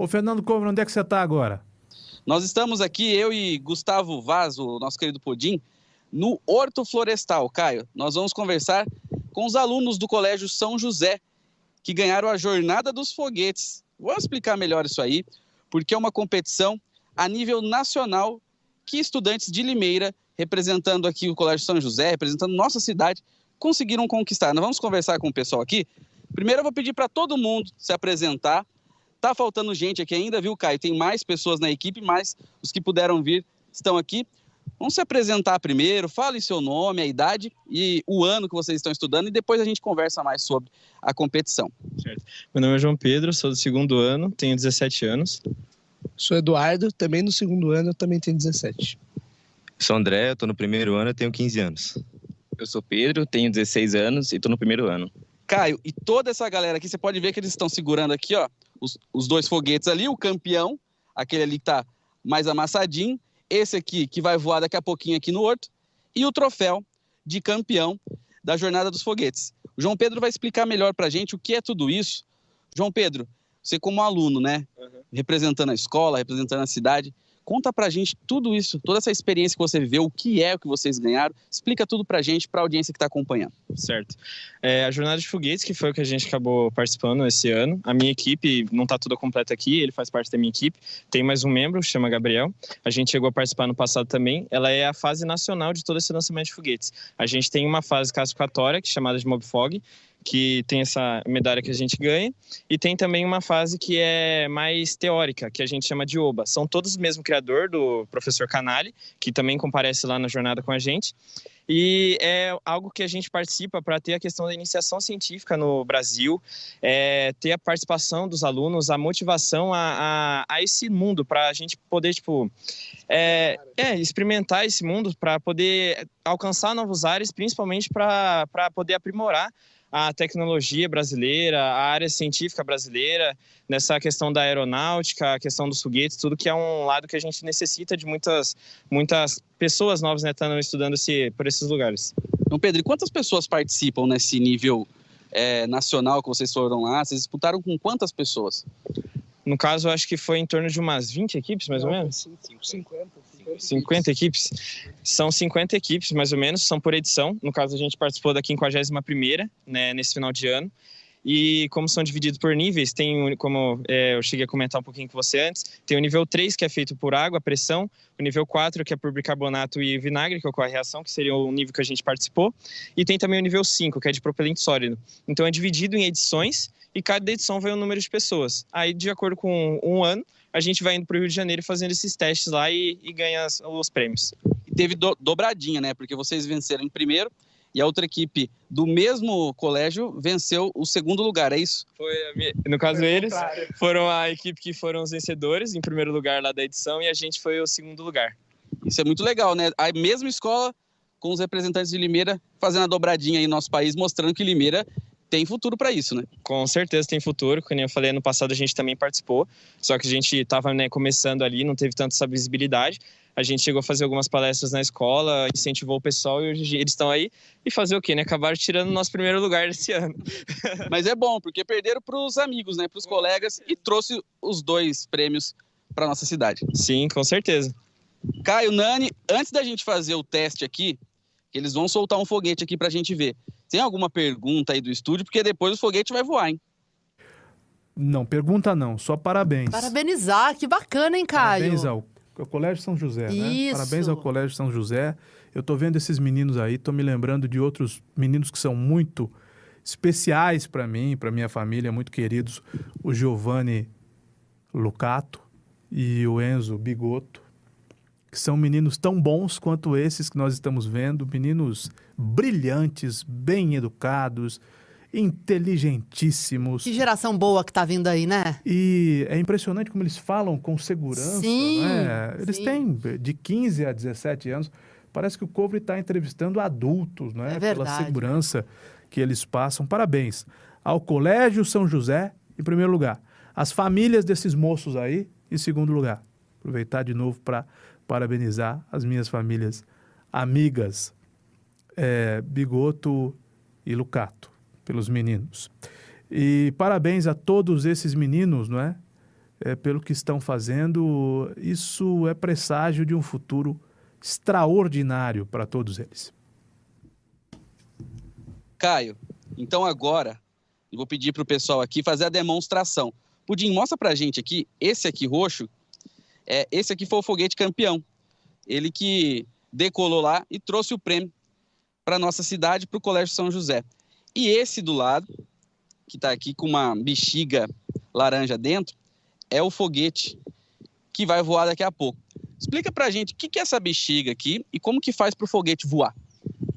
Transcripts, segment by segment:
Ô, Fernando Cobra, onde é que você está agora? Nós estamos aqui, eu e Gustavo Vaso, nosso querido Podim, no Horto Florestal, Caio. Nós vamos conversar com os alunos do Colégio São José, que ganharam a Jornada dos Foguetes. Vou explicar melhor isso aí, porque é uma competição a nível nacional que estudantes de Limeira, representando aqui o Colégio São José, representando nossa cidade, conseguiram conquistar. Nós vamos conversar com o pessoal aqui. Primeiro eu vou pedir para todo mundo se apresentar Tá faltando gente aqui ainda, viu, Caio? Tem mais pessoas na equipe, mas os que puderam vir estão aqui. Vamos se apresentar primeiro, fale seu nome, a idade e o ano que vocês estão estudando e depois a gente conversa mais sobre a competição. Certo. Meu nome é João Pedro, sou do segundo ano, tenho 17 anos. Sou Eduardo, também no segundo ano, eu também tenho 17. Sou André, estou tô no primeiro ano, eu tenho 15 anos. Eu sou Pedro, tenho 16 anos e tô no primeiro ano. Caio, e toda essa galera aqui, você pode ver que eles estão segurando aqui, ó, os, os dois foguetes ali, o campeão, aquele ali que está mais amassadinho, esse aqui que vai voar daqui a pouquinho aqui no Horto, e o troféu de campeão da Jornada dos Foguetes. O João Pedro vai explicar melhor para a gente o que é tudo isso. João Pedro, você como aluno, né, uhum. representando a escola, representando a cidade, Conta pra gente tudo isso, toda essa experiência que você viveu, o que é o que vocês ganharam. Explica tudo pra gente, pra audiência que tá acompanhando. Certo. É, a jornada de foguetes, que foi o que a gente acabou participando esse ano. A minha equipe não tá toda completa aqui, ele faz parte da minha equipe. Tem mais um membro, chama Gabriel. A gente chegou a participar no passado também. Ela é a fase nacional de todo esse lançamento de foguetes. A gente tem uma fase classificatória, que é chamada de Mobfog, que tem essa medalha que a gente ganha, e tem também uma fase que é mais teórica, que a gente chama de OBA. São todos o mesmo criador, do professor Canali, que também comparece lá na jornada com a gente. E é algo que a gente participa para ter a questão da iniciação científica no Brasil, é, ter a participação dos alunos, a motivação a, a, a esse mundo, para a gente poder, tipo, é, é experimentar esse mundo, para poder alcançar novos ares, principalmente para poder aprimorar a tecnologia brasileira, a área científica brasileira, nessa questão da aeronáutica, a questão dos foguetes, tudo que é um lado que a gente necessita de muitas, muitas pessoas novas né, estando estudando se por esses lugares. Então, Pedro, e quantas pessoas participam nesse nível é, nacional que vocês foram lá? Vocês disputaram com quantas pessoas? No caso, acho que foi em torno de umas 20 equipes, mais ou menos? 50, 50, 50 equipes. São 50 equipes, mais ou menos, são por edição. No caso, a gente participou da 51ª, né, nesse final de ano. E como são divididos por níveis, tem, como é, eu cheguei a comentar um pouquinho com você antes, tem o nível 3, que é feito por água, pressão, o nível 4, que é por bicarbonato e vinagre, que ocorre a reação, que seria o nível que a gente participou, e tem também o nível 5, que é de propelente sólido. Então é dividido em edições, e cada edição vai um número de pessoas. Aí, de acordo com um ano, a gente vai indo para o Rio de Janeiro fazendo esses testes lá e, e ganha os prêmios teve do, dobradinha, né? Porque vocês venceram em primeiro e a outra equipe do mesmo colégio venceu o segundo lugar, é isso? Foi, no caso foi eles, contrário. foram a equipe que foram os vencedores em primeiro lugar lá da edição e a gente foi o segundo lugar. Isso é muito legal, né? A mesma escola com os representantes de Limeira fazendo a dobradinha aí no nosso país, mostrando que Limeira tem futuro para isso, né? Com certeza tem futuro. Como eu falei, ano passado a gente também participou, só que a gente estava né, começando ali, não teve tanta essa visibilidade a gente chegou a fazer algumas palestras na escola, incentivou o pessoal e hoje eles estão aí. E fazer o quê, né? Acabaram tirando o nosso primeiro lugar esse ano. Mas é bom, porque perderam para os amigos, né? Para os colegas e trouxe os dois prêmios para nossa cidade. Sim, com certeza. Caio Nani, antes da gente fazer o teste aqui, eles vão soltar um foguete aqui para a gente ver. Tem alguma pergunta aí do estúdio? Porque depois o foguete vai voar, hein? Não, pergunta não, só parabéns. Parabenizar, que bacana, hein, Caio? Parabéns ao o Colégio São José, né? Isso. né? Parabéns ao Colégio São José. Eu tô vendo esses meninos aí, tô me lembrando de outros meninos que são muito especiais para mim, para minha família, muito queridos, o Giovanni Lucato e o Enzo Bigoto, que são meninos tão bons quanto esses que nós estamos vendo, meninos brilhantes, bem educados, inteligentíssimos. Que geração boa que tá vindo aí, né? E é impressionante como eles falam com segurança. Sim. Né? Eles sim. têm de 15 a 17 anos. Parece que o Cobre está entrevistando adultos, né? É verdade. Pela segurança que eles passam. Parabéns ao Colégio São José, em primeiro lugar. As famílias desses moços aí, em segundo lugar. Aproveitar de novo para parabenizar as minhas famílias amigas, é, Bigoto e Lucato pelos meninos. E parabéns a todos esses meninos, não é? é? pelo que estão fazendo. Isso é presságio de um futuro extraordinário para todos eles. Caio, então agora eu vou pedir para o pessoal aqui fazer a demonstração. Pudim, mostra para a gente aqui, esse aqui roxo, é, esse aqui foi o foguete campeão. Ele que decolou lá e trouxe o prêmio para nossa cidade, para o Colégio São José. E esse do lado, que está aqui com uma bexiga laranja dentro, é o foguete que vai voar daqui a pouco. Explica para a gente o que, que é essa bexiga aqui e como que faz para o foguete voar.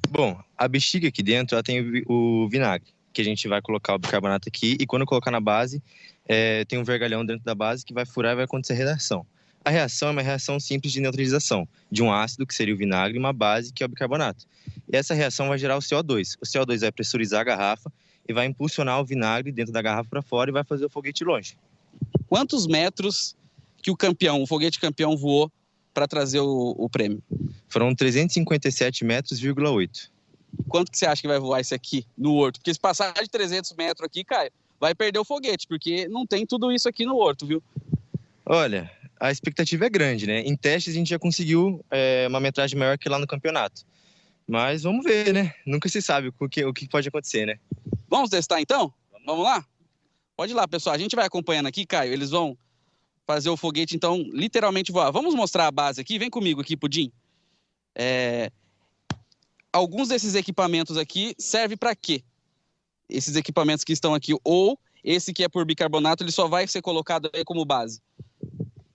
Bom, a bexiga aqui dentro ela tem o vinagre, que a gente vai colocar o bicarbonato aqui e quando colocar na base, é, tem um vergalhão dentro da base que vai furar e vai acontecer redação. A reação é uma reação simples de neutralização de um ácido, que seria o vinagre, e uma base, que é o bicarbonato. E essa reação vai gerar o CO2. O CO2 vai pressurizar a garrafa e vai impulsionar o vinagre dentro da garrafa para fora e vai fazer o foguete longe. Quantos metros que o campeão, o foguete campeão voou para trazer o, o, prêmio? Foram 357 metros,8. Quanto que você acha que vai voar esse aqui no Horto? Porque se passar de 300 metros aqui, Caio, vai perder o foguete, porque não tem tudo isso aqui no Horto, viu? Olha, a expectativa é grande, né? Em testes a gente já conseguiu é, uma metragem maior que lá no campeonato. Mas vamos ver, né? Nunca se sabe o que, o que pode acontecer, né? Vamos testar então? Vamos lá? Pode ir lá, pessoal. A gente vai acompanhando aqui, Caio. Eles vão fazer o foguete, então, literalmente voar. Vamos mostrar a base aqui? Vem comigo aqui, Pudim. É... Alguns desses equipamentos aqui servem para quê? Esses equipamentos que estão aqui, ou esse que é por bicarbonato, ele só vai ser colocado aí como base.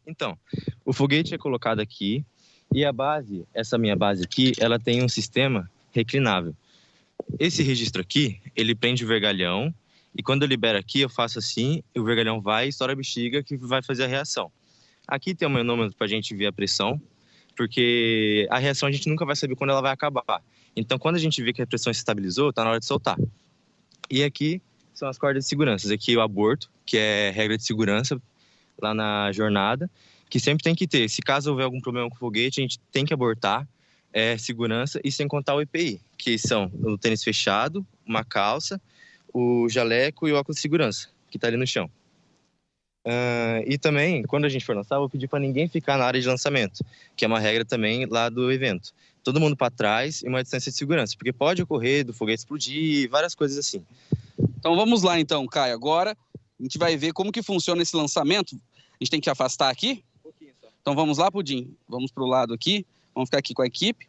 Então, o foguete é colocado aqui e a base, essa minha base aqui, ela tem um sistema reclinável. Esse registro aqui, ele prende o vergalhão e quando eu libero aqui, eu faço assim, o vergalhão vai e estoura a bexiga que vai fazer a reação. Aqui tem um manômetro para a gente ver a pressão, porque a reação a gente nunca vai saber quando ela vai acabar. Então, quando a gente vê que a pressão se estabilizou, está na hora de soltar. E aqui são as cordas de segurança. Aqui é o aborto, que é regra de segurança lá na jornada, que sempre tem que ter. Se caso houver algum problema com o foguete, a gente tem que abortar. É, segurança e sem contar o EPI, que são o tênis fechado, uma calça, o jaleco e o óculos de segurança, que está ali no chão. Uh, e também, quando a gente for lançar, vou pedir para ninguém ficar na área de lançamento, que é uma regra também lá do evento. Todo mundo para trás e uma distância de segurança, porque pode ocorrer do foguete explodir, várias coisas assim. Então vamos lá então, Caio. Agora a gente vai ver como que funciona esse lançamento. A gente tem que afastar aqui. Então vamos lá, Pudim. Vamos para o lado aqui. Vamos ficar aqui com a equipe.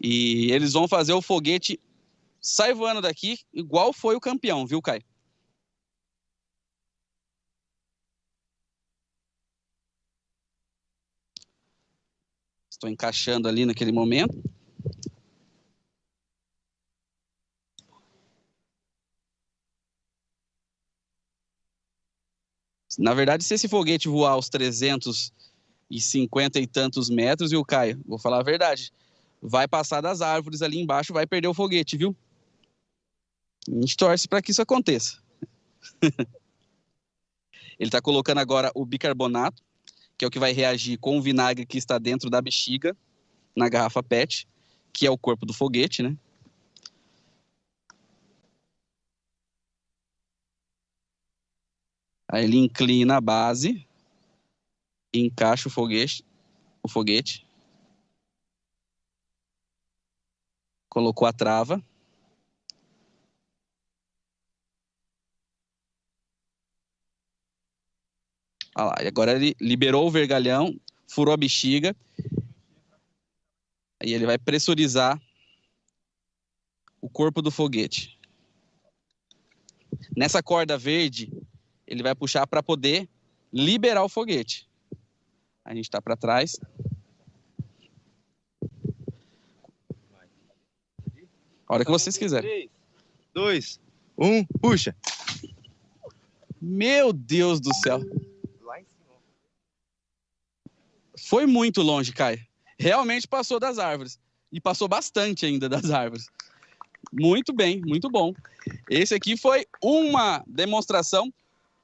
E eles vão fazer o foguete sair voando daqui, igual foi o campeão, viu, Caio? Estou encaixando ali naquele momento. Na verdade, se esse foguete voar aos 350 e tantos metros, viu, Caio? Vou falar a verdade. Vai passar das árvores ali embaixo, vai perder o foguete, viu? A gente torce para que isso aconteça. Ele está colocando agora o bicarbonato, que é o que vai reagir com o vinagre que está dentro da bexiga, na garrafa PET, que é o corpo do foguete, né? Aí ele inclina a base, encaixa o foguete, o foguete. Colocou a trava. Olha lá, agora ele liberou o vergalhão, furou a bexiga. Aí ele vai pressurizar o corpo do foguete. Nessa corda verde, ele vai puxar para poder liberar o foguete. A gente está para trás. A hora que vocês quiserem. 3, 2, 1, puxa! Meu Deus do céu! Foi muito longe, Caio. Realmente passou das árvores. E passou bastante ainda das árvores. Muito bem, muito bom. Esse aqui foi uma demonstração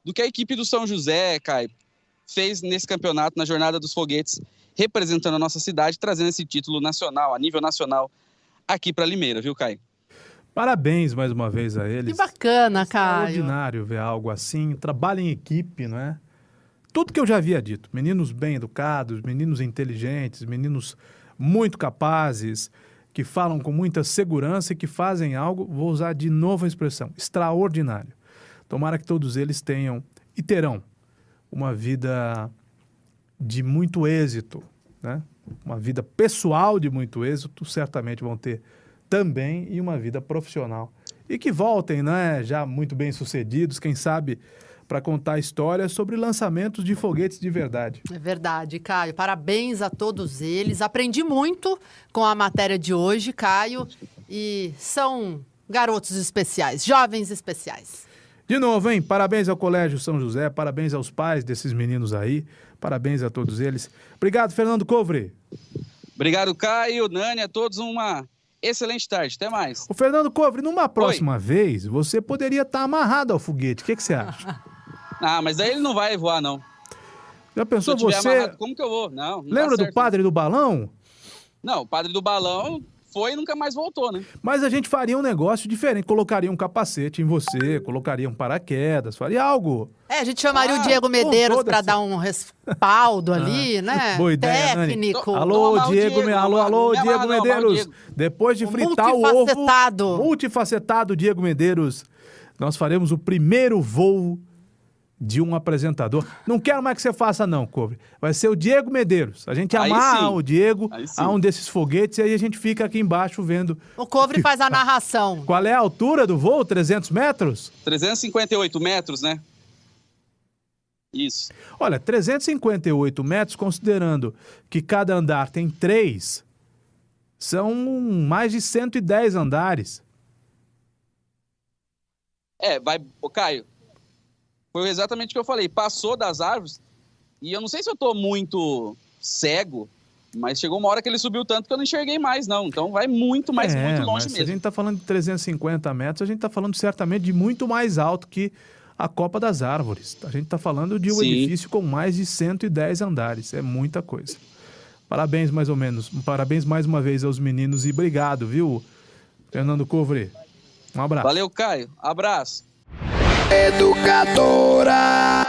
do que a equipe do São José, Caio, fez nesse campeonato, na Jornada dos Foguetes, representando a nossa cidade, trazendo esse título nacional, a nível nacional, aqui para Limeira, viu, Caio? Parabéns mais uma vez a eles. Que bacana, cara. Extraordinário ver algo assim. Trabalho em equipe, não é? Tudo que eu já havia dito. Meninos bem educados, meninos inteligentes, meninos muito capazes, que falam com muita segurança e que fazem algo, vou usar de novo a expressão, extraordinário. Tomara que todos eles tenham e terão uma vida de muito êxito, né? uma vida pessoal de muito êxito, certamente vão ter também, e uma vida profissional. E que voltem, né? Já muito bem sucedidos, quem sabe para contar histórias sobre lançamentos de foguetes de verdade. É verdade, Caio. Parabéns a todos eles. Aprendi muito com a matéria de hoje, Caio, e são garotos especiais, jovens especiais. De novo, hein? Parabéns ao Colégio São José, parabéns aos pais desses meninos aí, parabéns a todos eles. Obrigado, Fernando Covre. Obrigado, Caio, Nani, a todos uma excelente tarde. Até mais. O Fernando Covre, numa próxima Oi. vez, você poderia estar tá amarrado ao foguete. O que, que você acha? ah, mas daí ele não vai voar, não. Já pensou você? Amarrado, como que eu vou? Não. não Lembra do padre do balão? Não, o padre do balão foi e nunca mais voltou, né? Mas a gente faria um negócio diferente, colocaria um capacete em você, colocaria um paraquedas, faria algo. É, a gente chamaria ah, o Diego Medeiros para dar um respaldo ah, ali, ah, né? Boa ideia, Técnico. Nani. Alô, Diego, Diego, alô, alô, Diego Medeiros. Diego. Depois de fritar o, multifacetado. o ovo, multifacetado Diego Medeiros, nós faremos o primeiro voo de um apresentador. Não quero mais que você faça, não, Cobre. Vai ser o Diego Medeiros. A gente amarra o Diego a um desses foguetes e aí a gente fica aqui embaixo vendo. O Cobre faz a narração. Qual é a altura do voo? 300 metros? 358 metros, né? Isso. Olha, 358 metros, considerando que cada andar tem três, são mais de 110 andares. É, vai. Ô, Caio, foi exatamente o que eu falei. Passou das árvores. E eu não sei se eu tô muito cego, mas chegou uma hora que ele subiu tanto que eu não enxerguei mais, não. Então vai muito mais, é, muito longe mesmo. Se a gente tá falando de 350 metros, a gente tá falando certamente de muito mais alto que a Copa das Árvores. A gente tá falando de um Sim. edifício com mais de 110 andares. É muita coisa. Parabéns mais ou menos. Parabéns mais uma vez aos meninos e obrigado, viu, Fernando Covre? Um abraço. Valeu, Caio. Abraço educadora.